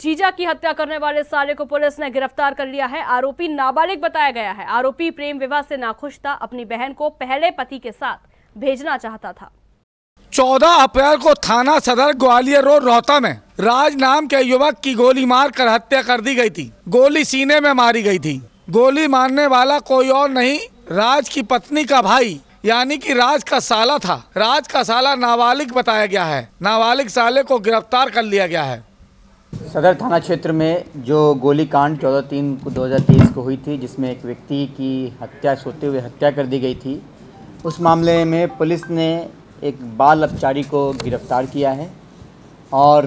जीजा की हत्या करने वाले साले को पुलिस ने गिरफ्तार कर लिया है आरोपी नाबालिग बताया गया है आरोपी प्रेम विवाह से नाखुश था अपनी बहन को पहले पति के साथ भेजना चाहता था 14 अप्रैल को थाना सदर ग्वालियर रोड रोहता में राज नाम के युवक की गोली मार कर हत्या कर दी गई थी गोली सीने में मारी गई थी गोली मारने वाला कोई और नहीं राज की पत्नी का भाई यानी कि राज का साला था राज का साला नाबालिग बताया गया है नाबालिग साले को गिरफ्तार कर लिया गया है सदर थाना क्षेत्र में जो गोलीकांड चौदह तीन दो हज़ार तेईस को हुई थी जिसमें एक व्यक्ति की हत्या सोते हुए हत्या कर दी गई थी उस मामले में पुलिस ने एक बाल अपचारी को गिरफ्तार किया है और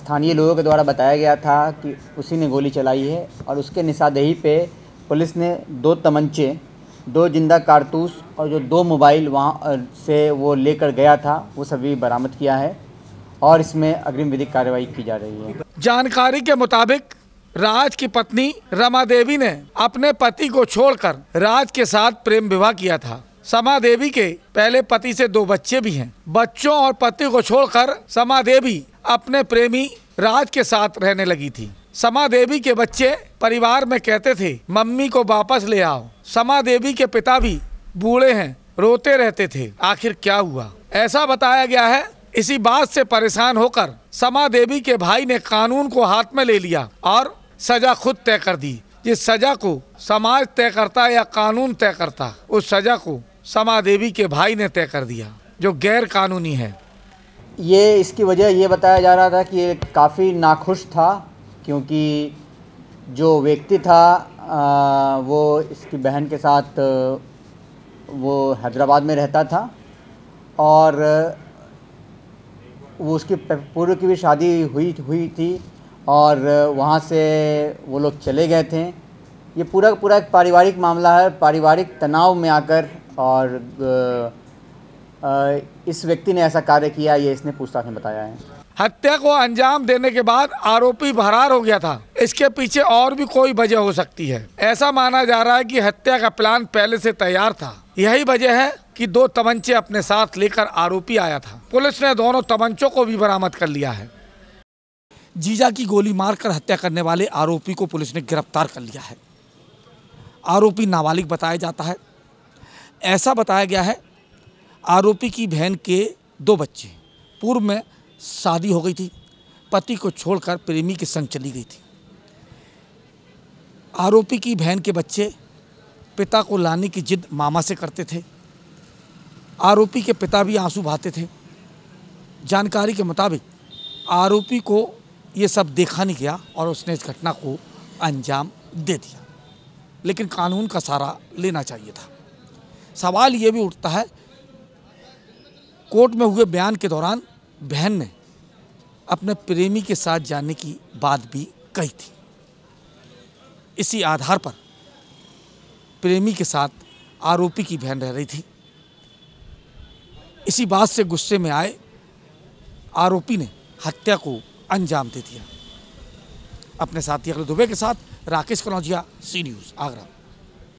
स्थानीय लोगों के द्वारा बताया गया था कि उसी ने गोली चलाई है और उसके निशादेही पे पुलिस ने दो तमंचे दो जिंदा कारतूस और जो दो मोबाइल वहाँ से वो लेकर गया था वो सभी बरामद किया है और इसमें अग्रिम विधिक कार्यवाही की जा रही है जानकारी के मुताबिक राज की पत्नी रमा देवी ने अपने पति को छोड़कर राज के साथ प्रेम विवाह किया था समा देवी के पहले पति से दो बच्चे भी हैं बच्चों और पति को छोड़कर समा देवी अपने प्रेमी राज के साथ रहने लगी थी समा देवी के बच्चे परिवार में कहते थे मम्मी को वापस ले आओ समा देवी के पिता भी बूढ़े हैं रोते रहते थे आखिर क्या हुआ ऐसा बताया गया है इसी बात से परेशान होकर समा देवी के भाई ने कानून को हाथ में ले लिया और सजा खुद तय कर दी जिस सजा को समाज तय करता या कानून तय करता उस सजा को समा देवी के भाई ने तय कर दिया जो गैर कानूनी है ये इसकी वजह ये बताया जा रहा था कि ये काफ़ी नाखुश था क्योंकि जो व्यक्ति था आ, वो इसकी बहन के साथ वो हैदराबाद में रहता था और वो उसकी पूर्व की भी शादी हुई हुई थी और वहाँ से वो लोग चले गए थे ये पूरा पूरा एक पारिवारिक मामला है पारिवारिक तनाव में आकर और इस व्यक्ति ने ऐसा कार्य किया ये इसने पूछताछ में बताया है हत्या को अंजाम देने के बाद आरोपी फरार हो गया था इसके पीछे और भी कोई वजह हो सकती है ऐसा माना जा रहा है कि हत्या का प्लान पहले से तैयार था यही वजह है कि दो तमंचे अपने साथ लेकर आरोपी आया था पुलिस ने दोनों तमंचों को भी बरामद कर लिया है जीजा की गोली मारकर हत्या करने वाले आरोपी को पुलिस ने गिरफ्तार कर लिया है आरोपी नाबालिग बताया जाता है ऐसा बताया गया है आरोपी की बहन के दो बच्चे पूर्व में शादी हो गई थी पति को छोड़कर प्रेमी के संग चली गई थी आरोपी की बहन के बच्चे पिता को लाने की जिद मामा से करते थे आरोपी के पिता भी आंसू भाते थे जानकारी के मुताबिक आरोपी को ये सब देखा नहीं गया और उसने इस घटना को अंजाम दे दिया लेकिन कानून का सहारा लेना चाहिए था सवाल ये भी उठता है कोर्ट में हुए बयान के दौरान बहन ने अपने प्रेमी के साथ जाने की बात भी कही थी इसी आधार पर प्रेमी के साथ आरोपी की बहन रह रही थी इसी बात से गुस्से में आए आरोपी ने हत्या को अंजाम दे दिया अपने साथी अगले दुबे के साथ राकेश कनौजिया सी न्यूज़ आगरा